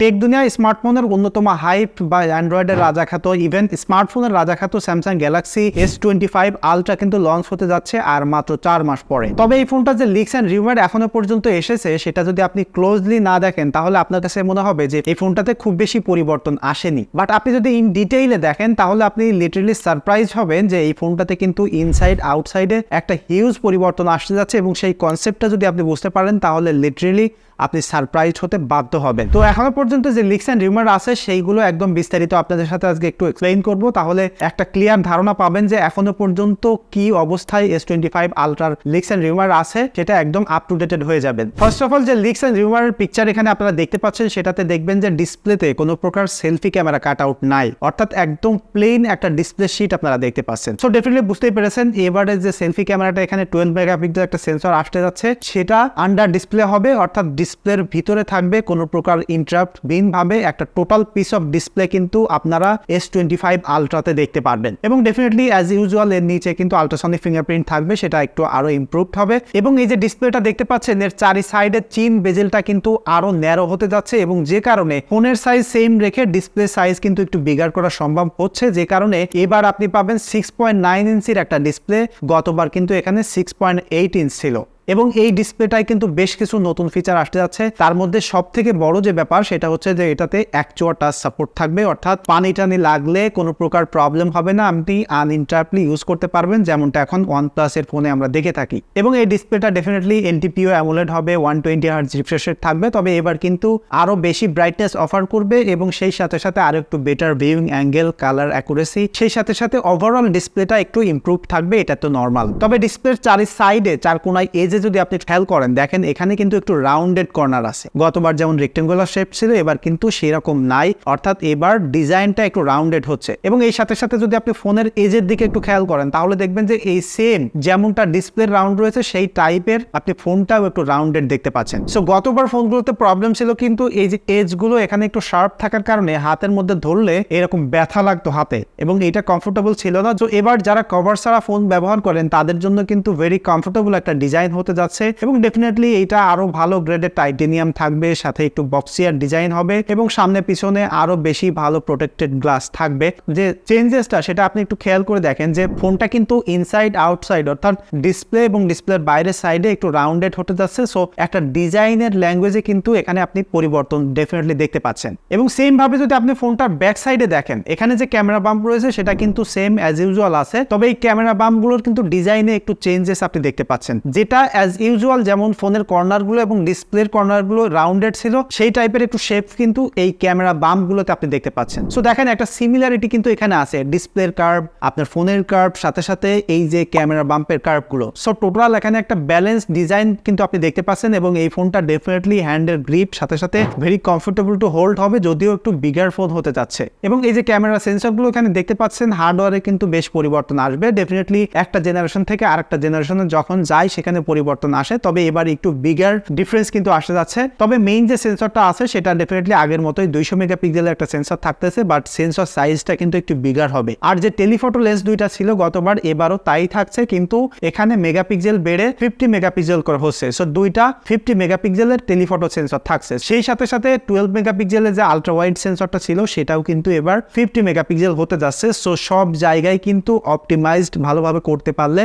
take দুনিয়া স্মার্টফোনের অন্যতম হাইপ বা অ্যান্ড্রয়েডের রাজা খ্যাত ইভেন স্মার্টফোনের রাজা খ্যাত Samsung Galaxy S twenty five ultra কিন্তু লঞ্চ হতে যাচ্ছে আর মাত্র চার মাস পরে তবে এই ফোনটা যে লিক্স অ্যান্ড রিউমার এখনো পর্যন্ত এসেছে সেটা যদি আপনি ক্লোজলি না দেখেন তাহলে আপনার কাছে মনে হবে যে এই ফোনটাতে খুব বেশি পরিবর্তন আসেনি বাট আপনি যদি ইন ডিটেইলে দেখেন তাহলে আপনি লিটারেলি সারপ্রাইজ হবেন যে এই ফোনটাতে কিন্তু ইনসাইড আউটসাইডে একটা হিউজ পরিবর্তন আসতে যাচ্ছে এবং সেই কনসেপ্টটা যদি আপনি বুঝতে পারেন তাহলে লিটারেলি আপনি সারপ্রাইজ হতে বাধ্য হবেন তো এখনো পর্যন্ত যে লিক্স অ্যান্ড রিউমার আছে সেইগুলো একদম বিস্তারিত আপনাদের সাথে আজকে একটু এক্সপ্লেইন করব তাহলে একটা ক্লিয়ার ধারণা পাবেন যে এখনো পর্যন্ত কি অবস্থায় এস টোয়েন্টি ফাইভ আলট্রার লিক্স অ্যান্ড রিউমার আছে সেটা একদম আপ টু ডেটেড হয়ে যাবেন ফার্স্ট অফ অল যে লিক্স অ্যান্ড রিউমারের পিকচার এখানে আপনারা দেখতে পাচ্ছেন সেটাতে দেখবেন যে ডিসপ্লেতে কোনো প্রকার সেলফি ক্যামেরা কাট আউট নাই অর্থাৎ একদম প্লেন একটা ডিসপ্লে শিট আপনারা দেখতে পাচ্ছেন সো ডেফিনেটলি বুঝতেই পেরেছেন এবারে যে সেলফি ক্যামেরাটা এখানে টুয়েলভ মেগাপিক্সেল একটা সেন্সর আসতে যাচ্ছে সেটা আন্ডার ডিসপ্লে হবে অর্থাৎ ডিসপ্লের ভিতরে থাকবে কোনো প্রকার ইন্টারাপ্ট বিনভাবে একটা টোটাল পিস অফ ডিসপ্লে কিন্তু আপনারা এস টোয়েন্টি ফাইভ আলট্রাতে দেখতে পারবেন এবং ডেফিনেটলি অ্যাজ ইউজুয়াল এর নিচে কিন্তু আলট্রাসনিক ফিঙ্গারপ্রিন্ট থাকবে সেটা একটু আরও ইম্প্রুভড হবে এবং এই যে ডিসপ্লেটা দেখতে পাচ্ছেন এর চারি সাইডের চিন বেজেলটা কিন্তু আরও ন্যারো হতে যাচ্ছে এবং যে কারণে ফোনের সাইজ সেম রেখে ডিসপ্লে সাইজ কিন্তু একটু বিগার করা সম্ভব হচ্ছে যে কারণে এবার আপনি পাবেন সিক্স পয়েন্ট নাইন ইঞ্চির একটা ডিসপ্লে গতবার কিন্তু এখানে সিক্স পয়েন্ট এইট ইঞ্চ ছিল এবং এই ডিসপ্লেটায় কিন্তু বেশ কিছু নতুন ফিচার আসতে যাচ্ছে তার মধ্যে সব থেকে বড় যে ব্যাপার সেটা হচ্ছে যে এটাতে অ্যাকচুয়াল টাচ সাপোর্ট থাকবে অর্থাৎ পানি টানি লাগলে কোনো প্রকার প্রবলেম হবে না আপনি আনইন্টারাপ্টলি ইউজ করতে পারবেন যেমনটা এখন ওয়ান প্লাসের ফোনে আমরা দেখে থাকি এবং এই ডিসপ্লেটা ডেফিনেটলি এনটিপিও অ্যামোলেড হবে ওয়ান টোয়েন্টি হার্জ রিফ্রেশ থাকবে তবে এবার কিন্তু আরও বেশি ব্রাইটনেস অফার করবে এবং সেই সাথে সাথে আরও একটু better viewing angle colour accuracy সেই সাথে সাথে ওভারঅল ডিসপ্লেটা একটু ইম্প্রুভ থাকবে এটা তো নর্মাল তবে ডিসপ্লের চারি সাইডে চার কোনায় এজে যদি আপনি খেয়াল করেন দেখেন এখানে কিন্তু একটু রাউন্ডেড কর্নার আছে গতবার যেমন রেক্টেঙ্গুলার শেপ ছিল এবার কিন্তু সেরকম নাই অর্থাৎ এবার ডিজাইনটা একটু রাউন্ডেড হচ্ছে এবং এই সাথে সাথে যদি আপনি ফোনের এজের দিকে একটু খেয়াল করেন তাহলে দেখবেন যে এই সেম যেমনটা ডিসপ্লে রাউন্ড রয়েছে সেই টাইপের আপনি ফোনটাও একটু রাউন্ডেড দেখতে পাচ্ছেন সো গতবার ফোনগুলোতে প্রবলেম ছিল কিন্তু এই যে এজগুলো এখানে একটু শার্প থাকার কারণে হাতের মধ্যে ধরলে এরকম ব্যথা লাগতো হাতে এবং এটা কমফোর্টেবল ছিল না তো এবার যারা কভার ছাড়া ফোন ব্যবহার করেন তাদের জন্য কিন্তু ভেরি কমফোর্টেবল একটা ডিজাইন হতে করতে যাচ্ছে এবং ডেফিনেটলি এটা আরো ভালো গ্রেডের টাইটেনিয়াম থাকবে সাথে একটু বক্সিয়ার ডিজাইন হবে এবং সামনে পিছনে আরো বেশি ভালো প্রোটেক্টেড গ্লাস থাকবে যে চেঞ্জেসটা সেটা আপনি একটু খেয়াল করে দেখেন যে ফোনটা কিন্তু ইনসাইড আউটসাইড অর্থাৎ ডিসপ্লে এবং ডিসপ্লের বাইরের সাইডে একটু রাউন্ডেড হতে যাচ্ছে সো একটা ডিজাইনের ল্যাঙ্গুয়েজে কিন্তু এখানে আপনি পরিবর্তন ডেফিনেটলি দেখতে পাচ্ছেন এবং সেম ভাবে যদি আপনি ফোনটার ব্যাক সাইডে দেখেন এখানে যে ক্যামেরা বাম্প রয়েছে সেটা কিন্তু সেম অ্যাজ ইউজুয়াল আছে তবে এই ক্যামেরা বাম্পগুলোর কিন্তু ডিজাইনে একটু চেঞ্জেস আপনি দেখতে পাচ্ছেন যেটা অ্যাজ ইউজুয়াল যেমন ফোনের কর্নারগুলো এবং ডিসপ্লের কর্নারগুলো রাউন্ডেড ছিল সেই টাইপের একটু শেপ কিন্তু এই ক্যামেরা বামগুলোতে আপনি দেখতে পাচ্ছেন সো দেখেন একটা সিমিলারিটি কিন্তু এখানে আছে ডিসপ্লের কার্ভ আপনার ফোনের কার্ভ সাথে সাথে এই যে ক্যামেরা বাম্পের কার্ভগুলো সো টোটাল এখানে একটা ব্যালেন্স ডিজাইন কিন্তু আপনি দেখতে পাচ্ছেন এবং এই ফোনটা ডেফিনেটলি হ্যান্ডের গ্রিপ সাথে সাথে ভেরি কমফোর্টেবল টু হোল্ড হবে যদিও একটু বিগার ফোন হতে যাচ্ছে এবং এই যে ক্যামেরা সেন্সরগুলো এখানে দেখতে পাচ্ছেন হার্ডওয়ারে কিন্তু বেশ পরিবর্তন আসবে ডেফিনেটলি একটা জেনারেশন থেকে আরেকটা জেনারেশনে যখন যায় সেখানে পরিবর্তন পরিবর্তন আসে তবে এবার একটু বিগার ডিফারেন্স কিন্তু আসতে যাচ্ছে তবে মেইন যে সেন্সরটা আছে সেটা ডেফিনেটলি আগের মতোই দুইশো মেগাপিক্সেলের একটা সেন্সর থাকতেছে বাট সেন্সর সাইজটা কিন্তু একটু বিগার হবে আর যে টেলিফটো লেন্স দুইটা ছিল গতবার এবারও তাই থাকছে কিন্তু এখানে মেগাপিক্সেল বেড়ে ফিফটি মেগাপিক্সেল করে হচ্ছে সো দুইটা ফিফটি মেগাপিক্সেলের টেলিফটো সেন্সর থাকছে সেই সাথে সাথে টুয়েলভ মেগাপিক্সেলের যে আলট্রা ওয়াইড সেন্সরটা ছিল সেটাও কিন্তু এবার ফিফটি মেগাপিক্সেল হতে যাচ্ছে সো সব জায়গায় কিন্তু অপটিমাইজড ভালোভাবে করতে পারলে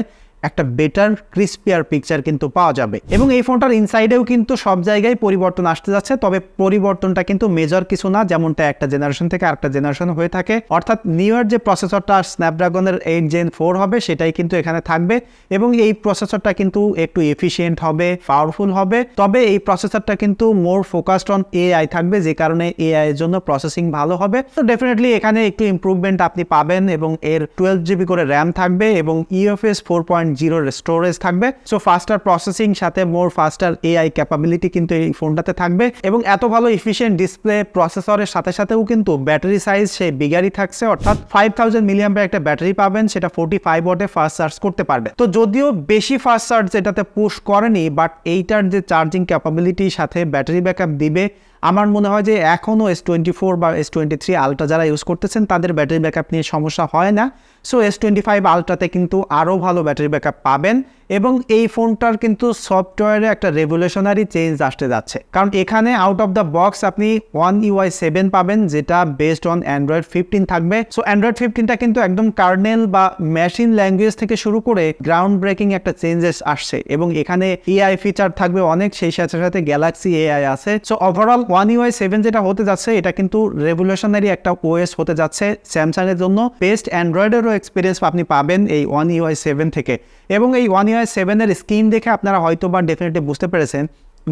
একটা বেটার ক্রিসপিয়ার পিকচার কিন্তু পাওয়া যাবে এবং এই ফোনটার ইনসাইডেও কিন্তু সব জায়গায় পরিবর্তন আসতে যাচ্ছে তবে পরিবর্তনটা কিন্তু মেজর কিছু না যেমনটা একটা জেনারেশন থেকে আরেকটা জেনারেশন হয়ে থাকে অর্থাৎ নিউয়ার যে প্রসেসরটা স্ন্যাপড্রাগনের এইট জেন ফোর হবে সেটাই কিন্তু এখানে থাকবে এবং এই প্রসেসরটা কিন্তু একটু এফিসিয়েন্ট হবে পাওয়ারফুল হবে তবে এই প্রসেসরটা কিন্তু মোর ফোকাসড অন এআই থাকবে যে কারণে এআই এর জন্য প্রসেসিং ভালো হবে তো ডেফিনেটলি এখানে একটু ইম্প্রুভমেন্ট আপনি পাবেন এবং এর টুয়েলভ জিবি করে র্যাম থাকবে এবং UFS four point zero storage থাকবে সো ফাস্টার প্রসেসিং সাথে মোর ফাস্টার এআই ক্যাপাবিলিটি কিন্তু এই ফোনটাতে থাকবে এবং এত ভালো ইফিসিয়েন্ট ডিসপ্লে প্রসেসরের সাথে সাথেও কিন্তু ব্যাটারি সাইজ সে বিগারই থাকছে অর্থাৎ ফাইভ থাউজেন্ড মিলিয়ামের একটা ব্যাটারি পাবেন সেটা ফোর্টি ফাইভ ওয়ার্ডে ফাস্ট চার্জ করতে পারবে তো যদিও বেশি ফাস্ট চার্জ এটাতে পুশ করেনি বাট এইটার যে চার্জিং ক্যাপাবিলিটির সাথে ব্যাটারি ব্যাকআপ দিবে আমার মনে হয় যে এখনও এস টোয়েন্টি ফোর বা এস টোয়েন্টি থ্রি আলট্রা যারা ইউজ করতেছেন তাদের ব্যাটারি ব্যাকআপ নিয়ে সমস্যা হয় না সো এস টোয়েন্টি ফাইভ আলট্রাতে কিন্তু আরও ভালো ব্যাটারি ব্যাকআপ টাকা পাবেন এবং এই ফোনটার কিন্তু সফটওয়্যারে একটা রেভলিউশনারি চেঞ্জ আসতে যাচ্ছে কারণ এখানে আউট অফ দ্য বক্স আপনি ওয়ান ইউআই সেভেন পাবেন যেটা বেসড অন অ্যান্ড্রয়েড ফিফটিন থাকবে সো অ্যান্ড্রয়েড ফিফটিনটা কিন্তু একদম কার্নেল বা মেশিন ল্যাঙ্গুয়েজ থেকে শুরু করে গ্রাউন্ড ব্রেকিং একটা চেঞ্জেস আসছে এবং এখানে এআই ফিচার থাকবে অনেক সেই সাথে সাথে গ্যালাক্সি এআই আছে so overall One UI seven যেটা হতে যাচ্ছে এটা কিন্তু রেভলিউশনারি একটা ওএস হতে যাচ্ছে স্যামসাংয়ের জন্য বেস্ট অ্যান্ড্রয়েডেরও এক্সপিরিয়েন্স আপনি পাবেন এই ওয়ান ইউআই সেভেন থেকে এবং এই ওয়ান ইউআই সেভেনের স্ক্রিন দেখে আপনারা হয়তো বা ডেফিনেটলি বুঝতে পেরেছেন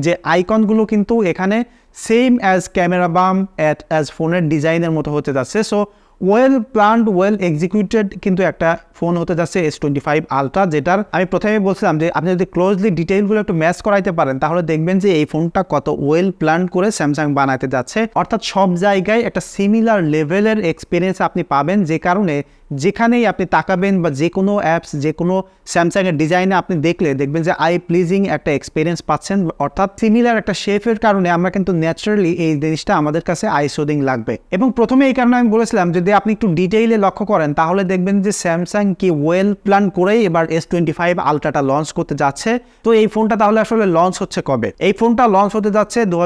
যে আইকনগুলো কিন্তু এখানে same as camera bump at as ফোনের ডিজাইনের মতো হতে যাচ্ছে so well planned well executed কিন্তু একটা ফোন হতে যাচ্ছে এস টোয়েন্টি ফাইভ আলট্রা যেটার আমি প্রথমে বলছিলাম যে আপনি যদি ক্লোজলি ডিটেইলগুলো একটু ম্যাচ করাইতে পারেন তাহলে দেখবেন যে এই ফোনটা কত ওয়েল প্ল্যান করে স্যামসাং বানাতে যাচ্ছে অর্থাৎ সব জায়গায় একটা সিমিলার লেভেলের এক্সপিরিয়েন্স আপনি পাবেন যে কারণে যেখানেই আপনি তাকাবেন বা যে কোনো অ্যাপস যে কোনো স্যামসাংয়ের ডিজাইনে আপনি দেখলে দেখবেন যে আই প্লিজিং একটা এক্সপিরিয়েন্স পাচ্ছেন অর্থাৎ সিমিলার একটা শেফের কারণে আমরা কিন্তু ন্যাচারালি এই জিনিসটা আমাদের কাছে আই সোদিং লাগবে এবং প্রথমে এই কারণে আমি বলেছিলাম যদি আপনি একটু ডিটেইলে লক্ষ্য করেন তাহলে দেখবেন যে স্যামসাং কি ওয়েল প্ল্যান করেই এবার এস টোয়েন্টি ফাইভ আলট্রাটা লঞ্চ করতে যাচ্ছে তো এই ফোনটা তাহলে আসলে লঞ্চ হচ্ছে কবে এই ফোনটা লঞ্চ হতে যাচ্ছে দু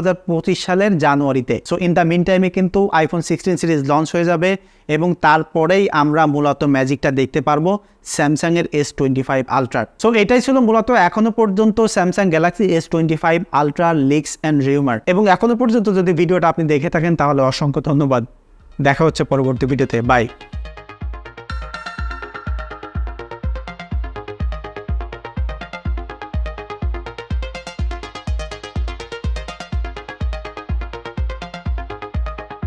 সালের জানুয়ারিতে সো ইন দ্য মিন টাইমে কিন্তু আইফোন সিক্সটিন সিরিজ লঞ্চ হয়ে যাবে এবং তারপরেই আমরা মূলত ম্যাজিকটা দেখতে পারবো স্যামসাংয়ের এস টোয়েন্টি ফাইভ আলট্রার সো এটাই ছিল মূলত এখনও পর্যন্ত Samsung Galaxy S twenty five ultra leaks and rumour এবং এখনও পর্যন্ত যদি ভিডিওটা আপনি দেখে থাকেন তাহলে অসংখ্য ধন্যবাদ দেখা হচ্ছে পরবর্তী ভিডিওতে বাই